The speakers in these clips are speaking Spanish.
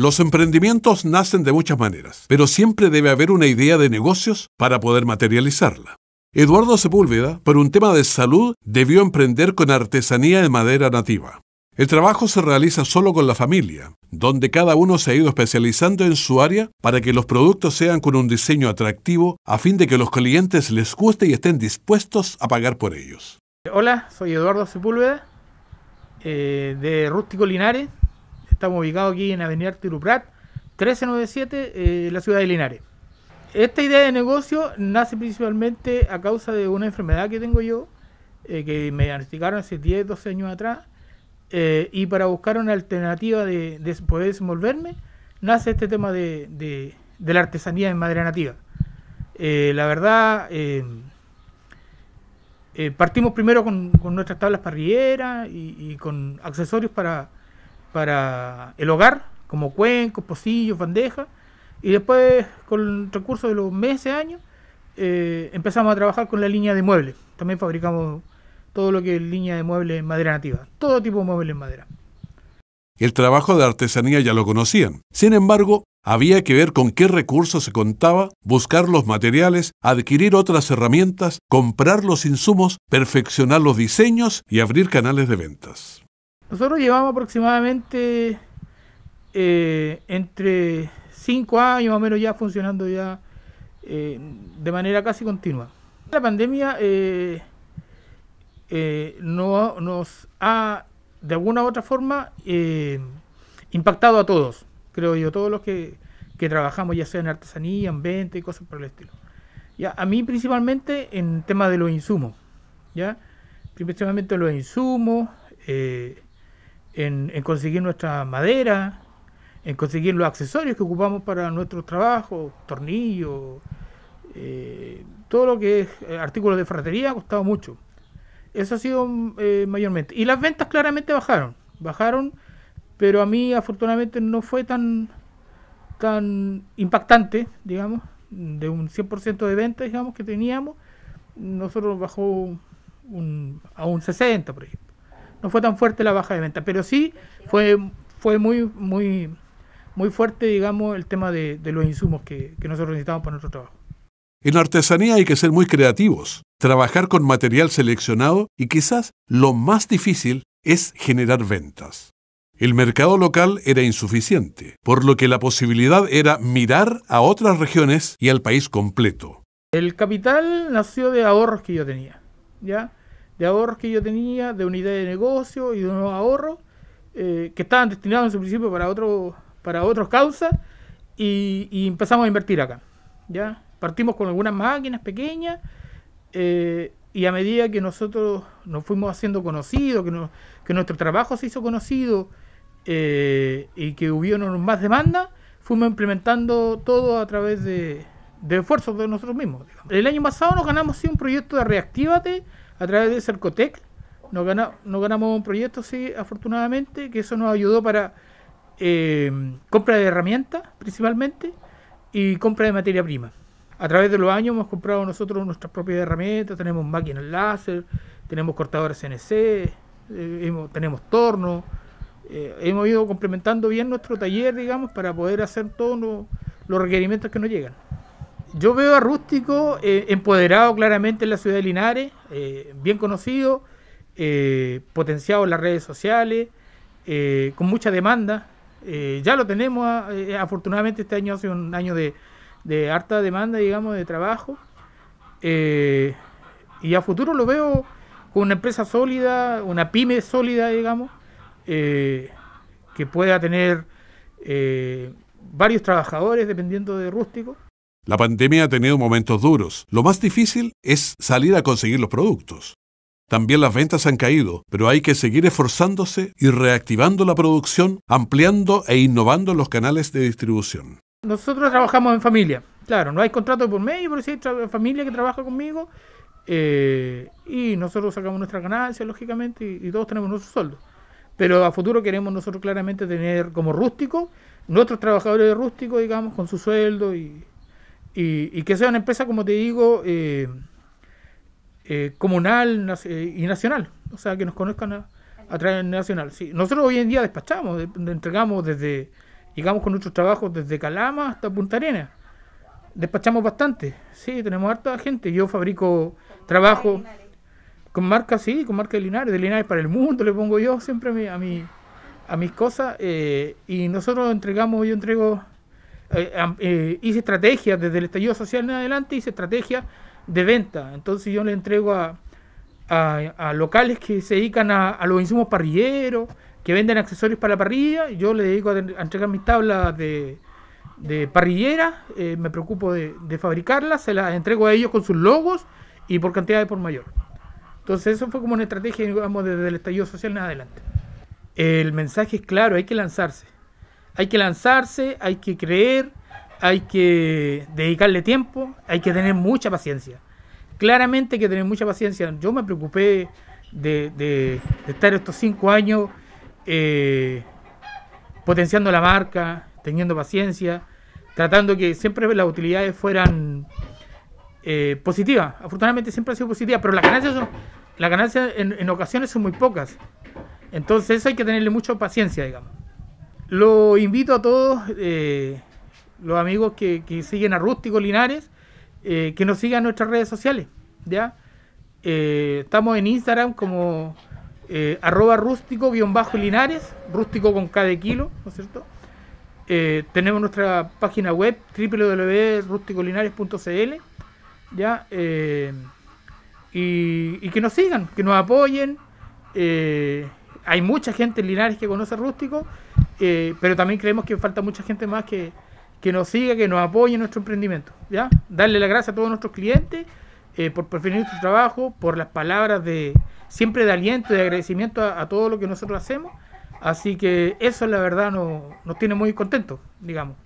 Los emprendimientos nacen de muchas maneras, pero siempre debe haber una idea de negocios para poder materializarla. Eduardo Sepúlveda, por un tema de salud, debió emprender con artesanía de madera nativa. El trabajo se realiza solo con la familia, donde cada uno se ha ido especializando en su área para que los productos sean con un diseño atractivo a fin de que los clientes les guste y estén dispuestos a pagar por ellos. Hola, soy Eduardo Sepúlveda eh, de Rústico Linares. Estamos ubicados aquí en Avenida Arturo 1397, eh, la ciudad de Linares. Esta idea de negocio nace principalmente a causa de una enfermedad que tengo yo, eh, que me diagnosticaron hace 10, 12 años atrás, eh, y para buscar una alternativa de, poder desenvolverme, nace este tema de, la artesanía en madera nativa. la verdad, partimos primero con, nuestras tablas parrilleras y con accesorios para, para el hogar, como cuencos, pocillos, bandejas, y después con el recurso de los meses, años, eh, empezamos a trabajar con la línea de muebles. También fabricamos todo lo que es línea de muebles en madera nativa, todo tipo de muebles en madera. El trabajo de artesanía ya lo conocían. Sin embargo, había que ver con qué recursos se contaba, buscar los materiales, adquirir otras herramientas, comprar los insumos, perfeccionar los diseños y abrir canales de ventas. Nosotros llevamos aproximadamente eh, entre cinco años más o menos ya funcionando ya eh, de manera casi continua. La pandemia eh, no, nos ha de alguna u otra forma impactado a todos, creo yo, todos los que, trabajamos ya sea en artesanía, en venta y cosas por el estilo. Ya, a mí principalmente en tema de los insumos, ¿ya? principalmente los insumos, en, conseguir nuestra madera, en conseguir los accesorios que ocupamos para nuestro trabajo, tornillos, eh, todo lo que es eh, artículos de ferretería ha costado mucho. Eso ha sido eh, mayormente. Y las ventas claramente bajaron, bajaron, pero a mí afortunadamente no fue tan, tan impactante, digamos, de un 100% de ventas, digamos, que teníamos, nosotros bajó a un 60, por ejemplo no fue tan fuerte la baja de ventas, pero sí fue, fue muy, muy, muy fuerte, digamos, el tema de, los insumos que, que nosotros necesitábamos para nuestro trabajo. En la artesanía hay que ser muy creativos, trabajar con material seleccionado y quizás lo más difícil es generar ventas. El mercado local era insuficiente, por lo que la posibilidad era mirar a otras regiones y al país completo. El capital nació de ahorros que yo tenía, ¿ya? de ahorros que yo tenía, de unidades de negocio y de unos ahorros eh, que estaban destinados en su principio para otros para causas y, empezamos a invertir acá. ¿ya? Partimos con algunas máquinas pequeñas eh, y a medida que nosotros nos fuimos haciendo conocidos, que, que nuestro trabajo se hizo conocido eh, y que hubieron más demanda, fuimos implementando todo a través de, de esfuerzos de nosotros mismos. El año pasado nos ganamos un proyecto de Reactívate a través de Cercotec nos, ganamos un proyecto, sí, afortunadamente, que eso nos ayudó para eh, compra de herramientas principalmente y compra de materia prima. A través de los años hemos comprado nosotros nuestras propias herramientas, tenemos máquinas láser, tenemos cortadores eh, CNC, tenemos tornos, eh, hemos ido complementando bien nuestro taller, digamos, para poder hacer todos los requerimientos que nos llegan yo veo a Rústico eh, empoderado claramente en la ciudad de Linares, eh, bien conocido, eh, potenciado en las redes sociales, con mucha demanda. ya lo tenemos, afortunadamente este año hace un año de, de harta demanda, digamos, de trabajo. y a futuro lo veo con una empresa sólida, una pyme sólida, digamos, que pueda tener varios trabajadores dependiendo de Rústico. La pandemia ha tenido momentos duros. Lo más difícil es salir a conseguir los productos. También las ventas han caído, pero hay que seguir esforzándose y reactivando la producción, ampliando e innovando los canales de distribución. Nosotros trabajamos en familia, claro, no hay contrato por medio, por sí hay familia que trabaja conmigo eh, y nosotros sacamos nuestras ganancias, lógicamente, y, todos tenemos nuestro sueldo. Pero a futuro queremos nosotros claramente tener como rústico, nuestros trabajadores de rústico, digamos, con su sueldo y, y, que sea una empresa, como te digo, eh, eh, comunal eh, y nacional, o sea, que nos conozcan a, a través nacional. Sí. Nosotros hoy en día despachamos, entregamos desde, llegamos con nuestros trabajos desde Calama hasta Punta Arenas. Despachamos bastante, sí, tenemos harta gente. Yo fabrico trabajo con marcas, sí, con marca de Linares, de Linares para el mundo, le pongo yo siempre a, a, mi, a mis cosas. y nosotros entregamos, yo entrego eh, eh, hice estrategia desde el estallido social en adelante, hice estrategia de venta. Entonces yo le entrego a, locales que se dedican a, a, los insumos parrilleros, que venden accesorios para la parrilla, yo le dedico a, entregar mis tablas de, de parrilleras, eh, me preocupo de, de fabricarlas, se las entrego a ellos con sus logos y por cantidad de por mayor. Entonces eso fue como una estrategia, digamos, desde el estallido social en adelante. El mensaje es claro, hay que lanzarse hay que lanzarse, hay que creer, hay que dedicarle tiempo, hay que tener mucha paciencia. Claramente hay que tener mucha paciencia. Yo me preocupé de, estar estos cinco años eh, potenciando la marca, teniendo paciencia, tratando que siempre las utilidades fueran eh, positivas. Afortunadamente siempre ha sido positiva, pero las ganancias, son, las ganancias en, en ocasiones son muy pocas. Entonces eso hay que tenerle mucha paciencia, digamos. Lo invito a todos eh, los amigos que, siguen a Rústico Linares eh, que nos sigan en nuestras redes sociales. ¿ya? Eh, estamos en Instagram como arroba rústico-linares, rústico con K de kilo, ¿no es cierto? tenemos nuestra página web www.rústicolinares.cl ¿ya? Y, que nos sigan, que nos apoyen. hay mucha gente en Linares que conoce Rústico eh, pero también creemos que falta mucha gente más que, nos siga, que nos apoye en nuestro emprendimiento. ¿ya? Darle las gracias a todos nuestros clientes eh, por preferir nuestro trabajo, por las palabras de siempre de aliento y de agradecimiento a, todo lo que nosotros hacemos. Así que eso la verdad nos tiene muy contentos, digamos.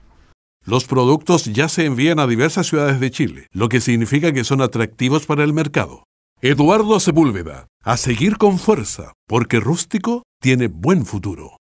Los productos ya se envían a diversas ciudades de Chile, lo que significa que son atractivos para el mercado. Eduardo Sepúlveda, a seguir con fuerza, porque Rústico tiene buen futuro.